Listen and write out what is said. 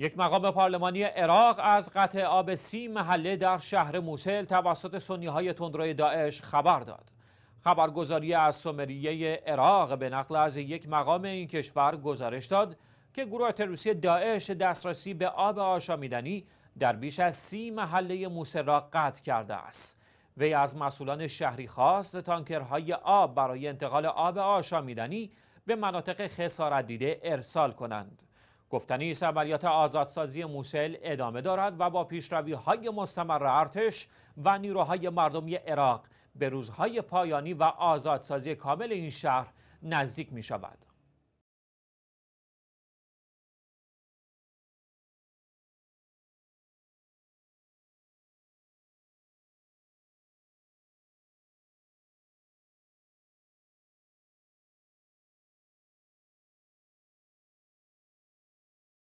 یک مقام پارلمانی عراق از قطع آب سی محله در شهر موسل توسط سنی های تندروی داعش خبر داد. خبرگزاری از سومریه عراق به نقل از یک مقام این کشور گزارش داد که گروه تروریستی داعش دسترسی به آب آشامیدنی در بیش از سی محله موسل را قطع کرده است. وی از مسئولان شهری خواست تانکرهای آب برای انتقال آب آشامیدنی به مناطق خسارت دیده ارسال کنند. گفتنی است عملیات آزادسازی موسل ادامه دارد و با پیشروی های مستمر ارتش و نیروهای مردمی عراق به روزهای پایانی و آزادسازی کامل این شهر نزدیک می شود.